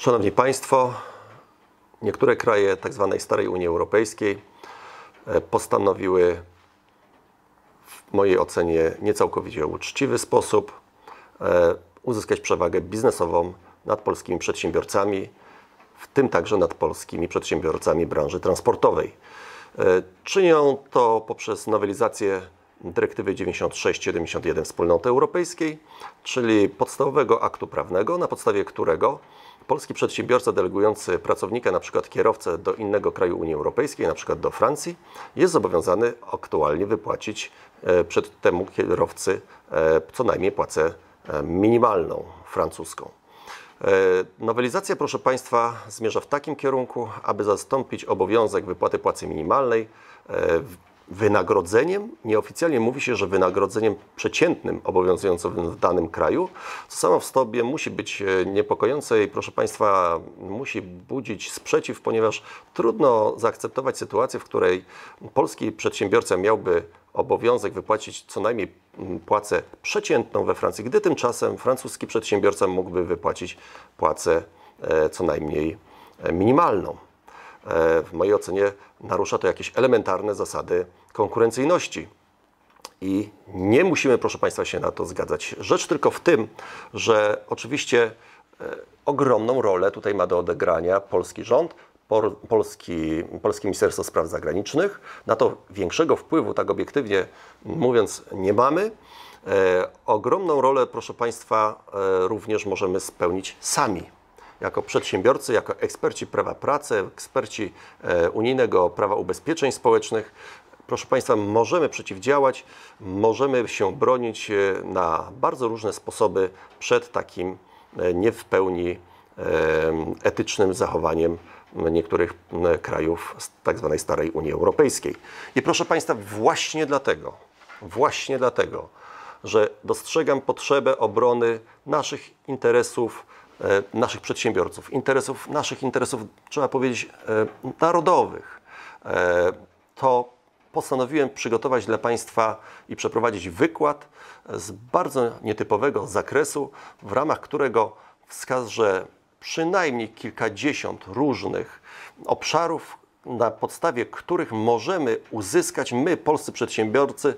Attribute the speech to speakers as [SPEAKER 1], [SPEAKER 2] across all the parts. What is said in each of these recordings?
[SPEAKER 1] Szanowni Państwo, niektóre kraje tzw. Tak starej Unii Europejskiej e, postanowiły w mojej ocenie niecałkowicie uczciwy sposób e, uzyskać przewagę biznesową nad polskimi przedsiębiorcami, w tym także nad polskimi przedsiębiorcami branży transportowej. E, czynią to poprzez nowelizację dyrektywy 96-71 Wspólnoty Europejskiej, czyli podstawowego aktu prawnego, na podstawie którego polski przedsiębiorca delegujący pracownika, np. kierowcę, do innego kraju Unii Europejskiej, np. do Francji, jest zobowiązany aktualnie wypłacić e, przed temu kierowcy e, co najmniej płacę e, minimalną francuską. Nowelizacja, proszę Państwa, zmierza w takim kierunku, aby zastąpić obowiązek wypłaty płacy minimalnej wynagrodzeniem, nieoficjalnie mówi się, że wynagrodzeniem przeciętnym obowiązującym w danym kraju, co samo w sobie musi być e, niepokojące i proszę Państwa, musi budzić sprzeciw, ponieważ trudno zaakceptować sytuację, w której polski przedsiębiorca miałby obowiązek wypłacić co najmniej mm, płacę przeciętną we Francji, gdy tymczasem francuski przedsiębiorca mógłby wypłacić płacę e, co najmniej e, minimalną. E, w mojej ocenie narusza to jakieś elementarne zasady konkurencyjności. I nie musimy, proszę Państwa, się na to zgadzać. Rzecz tylko w tym, że oczywiście e, ogromną rolę tutaj ma do odegrania polski rząd, Polski, Polskie Ministerstwo Spraw Zagranicznych. Na to większego wpływu, tak obiektywnie mówiąc, nie mamy. E, ogromną rolę, proszę Państwa, również możemy spełnić sami jako przedsiębiorcy, jako eksperci prawa pracy, eksperci e, unijnego prawa ubezpieczeń społecznych, proszę Państwa, możemy przeciwdziałać, możemy się bronić e, na bardzo różne sposoby przed takim e, nie w pełni etycznym zachowaniem niektórych krajów z tak zwanej starej Unii Europejskiej. I proszę Państwa, właśnie dlatego, właśnie dlatego, że dostrzegam potrzebę obrony naszych interesów, E, naszych przedsiębiorców, interesów, naszych interesów, trzeba powiedzieć, e, narodowych, e, to postanowiłem przygotować dla Państwa i przeprowadzić wykład z bardzo nietypowego zakresu, w ramach którego wskażę przynajmniej kilkadziesiąt różnych obszarów, na podstawie których możemy uzyskać, my, polscy przedsiębiorcy,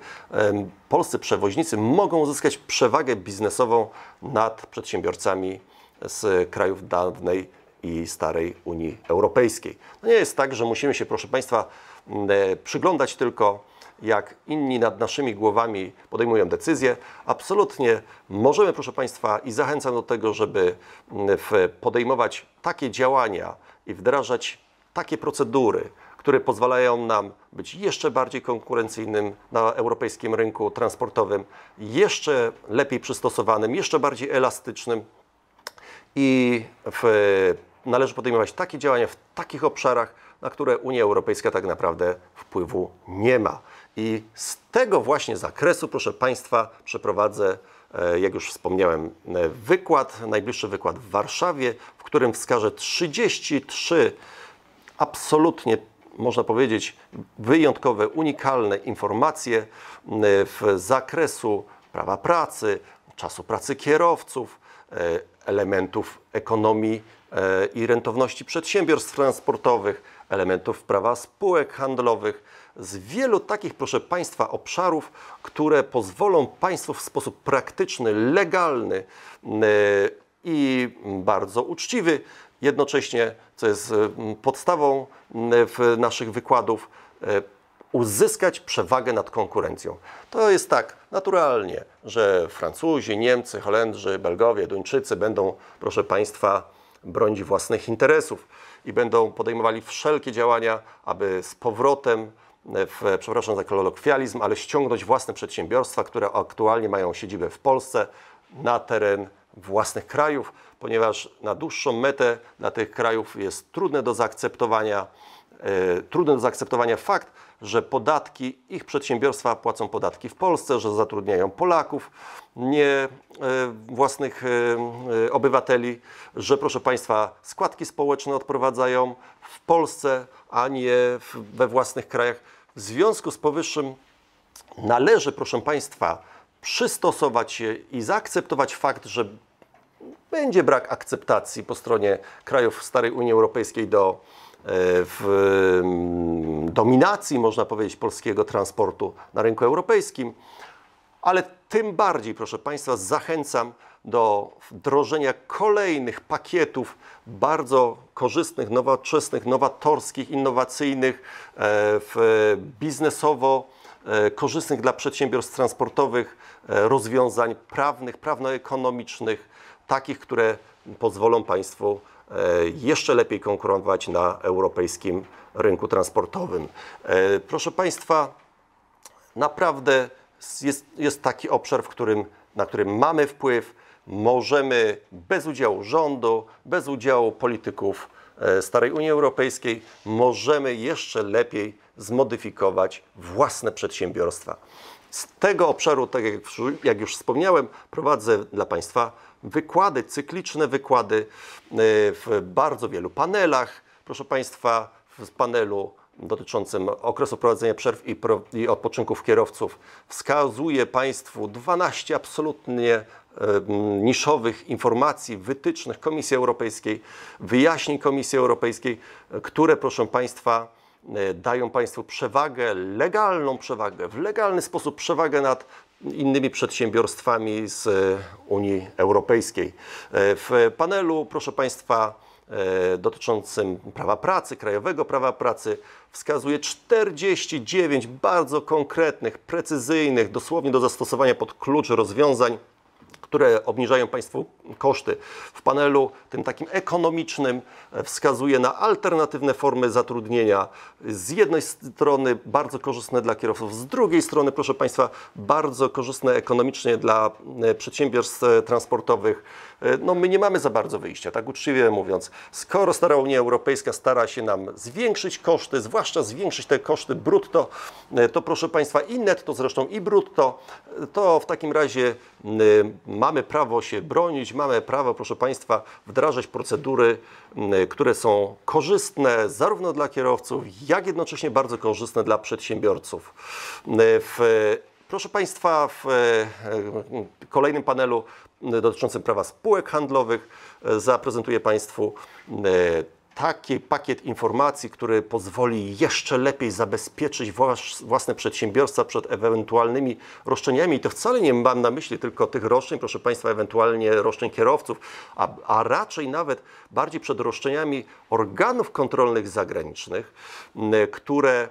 [SPEAKER 1] polscy przewoźnicy, mogą uzyskać przewagę biznesową nad przedsiębiorcami z krajów dawnej i starej Unii Europejskiej. No nie jest tak, że musimy się, proszę Państwa, mm, e, przyglądać tylko jak inni nad naszymi głowami podejmują decyzje. Absolutnie możemy, proszę Państwa, i zachęcam do tego, żeby mm, podejmować takie działania i wdrażać takie procedury, które pozwalają nam być jeszcze bardziej konkurencyjnym na europejskim rynku transportowym, jeszcze lepiej przystosowanym, jeszcze bardziej elastycznym i w, należy podejmować takie działania w takich obszarach, na które Unia Europejska tak naprawdę wpływu nie ma. I z tego właśnie zakresu, proszę Państwa, przeprowadzę, e, jak już wspomniałem, e, wykład, najbliższy wykład w Warszawie, w którym wskażę 33 absolutnie, można powiedzieć, wyjątkowe, unikalne informacje w zakresu prawa pracy, czasu pracy kierowców, E, elementów ekonomii e, i rentowności przedsiębiorstw transportowych, elementów prawa spółek handlowych, z wielu takich, proszę Państwa, obszarów, które pozwolą Państwu w sposób praktyczny, legalny e, i bardzo uczciwy, jednocześnie, co jest podstawą w naszych wykładów, uzyskać przewagę nad konkurencją. To jest tak naturalnie, że Francuzi, Niemcy, Holendrzy, Belgowie, Duńczycy będą, proszę Państwa, bronić własnych interesów i będą podejmowali wszelkie działania, aby z powrotem e, w, przepraszam za kolokwializm, ale ściągnąć własne przedsiębiorstwa, które aktualnie mają siedzibę w Polsce, na teren własnych krajów, ponieważ na dłuższą metę dla tych krajów jest trudne do zaakceptowania, e, trudny do zaakceptowania fakt, że podatki, ich przedsiębiorstwa płacą podatki w Polsce, że zatrudniają Polaków, nie e, własnych e, e, obywateli, że proszę Państwa składki społeczne odprowadzają w Polsce, a nie w, we własnych krajach. W związku z powyższym należy, proszę Państwa, przystosować się i zaakceptować fakt, że będzie brak akceptacji po stronie krajów starej Unii Europejskiej do w, dominacji, można powiedzieć, polskiego transportu na rynku europejskim. Ale tym bardziej, proszę Państwa, zachęcam do wdrożenia kolejnych pakietów bardzo korzystnych, nowoczesnych, nowatorskich, innowacyjnych, e, w biznesowo e, korzystnych dla przedsiębiorstw transportowych e, rozwiązań prawnych, prawnoekonomicznych takich, które pozwolą Państwu E, jeszcze lepiej konkurować na europejskim rynku transportowym. E, proszę Państwa, naprawdę jest, jest taki obszar, w którym, na którym mamy wpływ, możemy bez udziału rządu, bez udziału polityków e, starej Unii Europejskiej, możemy jeszcze lepiej zmodyfikować własne przedsiębiorstwa. Z tego obszaru, tak jak już wspomniałem, prowadzę dla Państwa wykłady, cykliczne wykłady e, w bardzo wielu panelach. Proszę Państwa, w panelu dotyczącym okresu prowadzenia przerw i, pro, i odpoczynków kierowców wskazuję Państwu 12 absolutnie e, niszowych informacji, wytycznych Komisji Europejskiej, wyjaśnień Komisji Europejskiej, które proszę Państwa E, dają Państwu przewagę, legalną przewagę, w legalny sposób przewagę nad innymi przedsiębiorstwami z e, Unii Europejskiej. E, w panelu, proszę Państwa, dotyczącym prawa pracy, krajowego prawa pracy, wskazuje 49 bardzo konkretnych, precyzyjnych, dosłownie do zastosowania pod klucz rozwiązań które obniżają Państwu koszty. W panelu tym takim ekonomicznym e, wskazuje na alternatywne formy zatrudnienia. Z jednej strony bardzo korzystne dla kierowców, z drugiej strony, proszę Państwa, bardzo korzystne ekonomicznie dla e, przedsiębiorstw e, transportowych. No, my nie mamy za bardzo wyjścia, tak uczciwie mówiąc. Skoro stara Unia Europejska stara się nam zwiększyć koszty, zwłaszcza zwiększyć te koszty brutto, to proszę Państwa i netto zresztą i brutto, to w takim razie mamy prawo się bronić, mamy prawo, proszę Państwa, wdrażać procedury, które są korzystne zarówno dla kierowców, jak jednocześnie bardzo korzystne dla przedsiębiorców. W, proszę Państwa, w e, kolejnym panelu dotyczącym prawa spółek handlowych e, zaprezentuję Państwu taki pakiet informacji, który pozwoli jeszcze lepiej zabezpieczyć własne przedsiębiorstwa przed ewentualnymi roszczeniami. I to wcale nie mam na myśli tylko tych roszczeń, proszę Państwa, ewentualnie roszczeń kierowców, a, a raczej nawet bardziej przed roszczeniami organów kontrolnych zagranicznych, które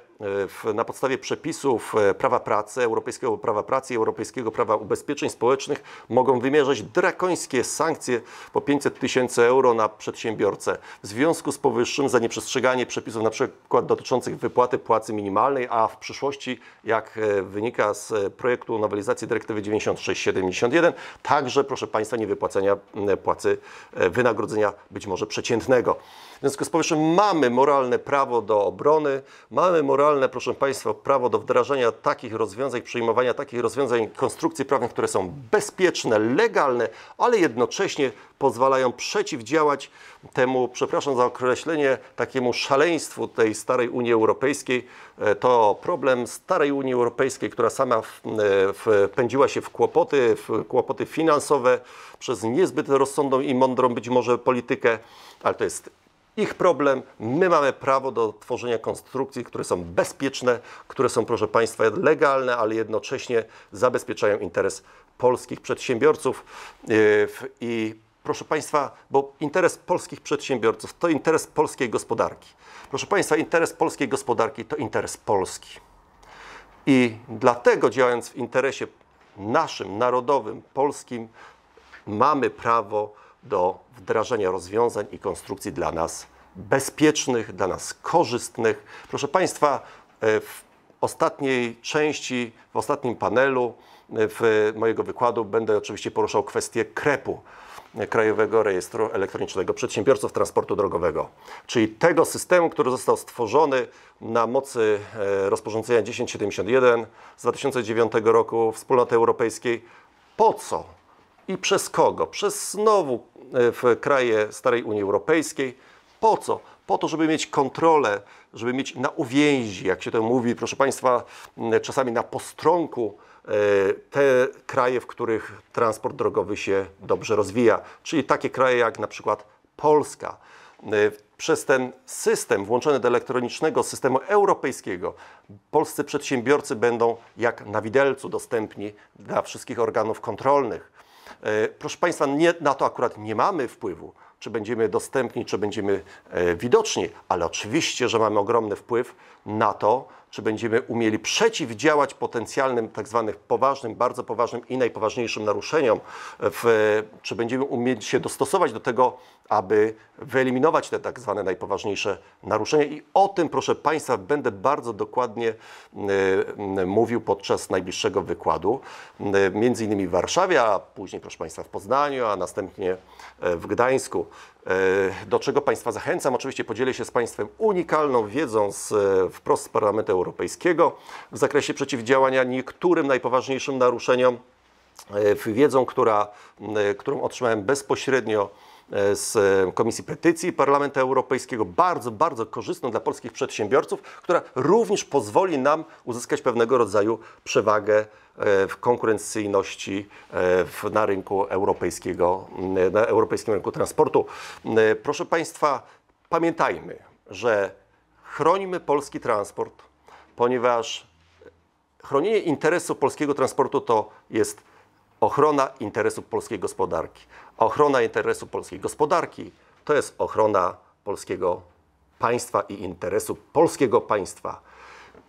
[SPEAKER 1] na podstawie przepisów e, prawa pracy, europejskiego prawa pracy i europejskiego prawa ubezpieczeń społecznych mogą wymierzać drakońskie sankcje po 500 tysięcy euro na przedsiębiorcę. W związku z powyższym za nieprzestrzeganie przepisów na przykład dotyczących wypłaty płacy minimalnej, a w przyszłości, jak e, wynika z e, projektu nowelizacji dyrektywy 9671, także proszę Państwa nie wypłacenia płacy wynagrodzenia być może przeciętnego. W związku z powyższym mamy moralne prawo do obrony, mamy moralne, proszę Państwa, prawo do wdrażania takich rozwiązań, przyjmowania takich rozwiązań, konstrukcji prawnych, które są bezpieczne, legalne, ale jednocześnie pozwalają przeciwdziałać temu, przepraszam za określenie, takiemu szaleństwu tej starej Unii Europejskiej. E, to problem starej Unii Europejskiej, która sama wpędziła e, się w kłopoty, w kłopoty finansowe przez niezbyt rozsądną i mądrą być może politykę, ale to jest ich problem. My mamy prawo do tworzenia konstrukcji, które są bezpieczne, które są, proszę Państwa, legalne, ale jednocześnie zabezpieczają interes polskich przedsiębiorców. Yy, I proszę Państwa, bo interes polskich przedsiębiorców to interes polskiej gospodarki. Proszę Państwa, interes polskiej gospodarki to interes Polski. I dlatego działając w interesie naszym, narodowym, polskim, mamy prawo do wdrażania rozwiązań i konstrukcji dla nas bezpiecznych, dla nas korzystnych. Proszę Państwa, e, w ostatniej części, w ostatnim panelu e, w mojego wykładu będę oczywiście poruszał kwestię krepu. E, Krajowego Rejestru Elektronicznego Przedsiębiorców Transportu Drogowego, czyli tego systemu, który został stworzony na mocy rozporządzenia 1071 z 2009 roku Wspólnoty Europejskiej. Po co? I przez kogo? Przez znowu e, w kraje starej Unii Europejskiej. Po co? Po to, żeby mieć kontrolę, żeby mieć na uwięzi, jak się to mówi, proszę Państwa, czasami na postronku e, te kraje, w których transport drogowy się dobrze rozwija, czyli takie kraje jak na przykład Polska. E, przez ten system włączony do elektronicznego systemu europejskiego polscy przedsiębiorcy będą jak na widelcu dostępni dla wszystkich organów kontrolnych. E, proszę Państwa, nie, na to akurat nie mamy wpływu, czy będziemy dostępni, czy będziemy e, widoczni, ale oczywiście, że mamy ogromny wpływ na to, czy będziemy umieli przeciwdziałać potencjalnym, tak zwanym poważnym, bardzo poważnym i najpoważniejszym naruszeniom, w, czy będziemy umieć się dostosować do tego, aby wyeliminować te tak zwane najpoważniejsze naruszenia. I o tym, proszę Państwa, będę bardzo dokładnie e, mówił podczas najbliższego wykładu, między innymi w Warszawie, a później, proszę Państwa, w Poznaniu, a następnie e, w Gdańsku. E, do czego Państwa zachęcam. Oczywiście podzielę się z Państwem unikalną wiedzą z, e, wprost z Parlamentu Europejskiego w zakresie przeciwdziałania niektórym najpoważniejszym naruszeniom E, wiedzą, która, e, którą otrzymałem bezpośrednio e, z Komisji Petycji Parlamentu Europejskiego, bardzo, bardzo korzystną dla polskich przedsiębiorców, która również pozwoli nam uzyskać pewnego rodzaju przewagę w konkurencyjności na rynku europejskiego, na europejskim rynku transportu. Proszę Państwa, pamiętajmy, że chronimy polski transport, ponieważ chronienie interesów polskiego transportu to jest ochrona interesów polskiej gospodarki. A ochrona interesów polskiej gospodarki to jest ochrona polskiego państwa i interesu polskiego państwa.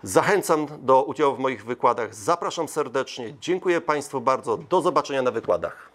[SPEAKER 1] Zachęcam do udziału w moich wykładach. Zapraszam serdecznie. Dziękuję Państwu bardzo. Do zobaczenia na wykładach.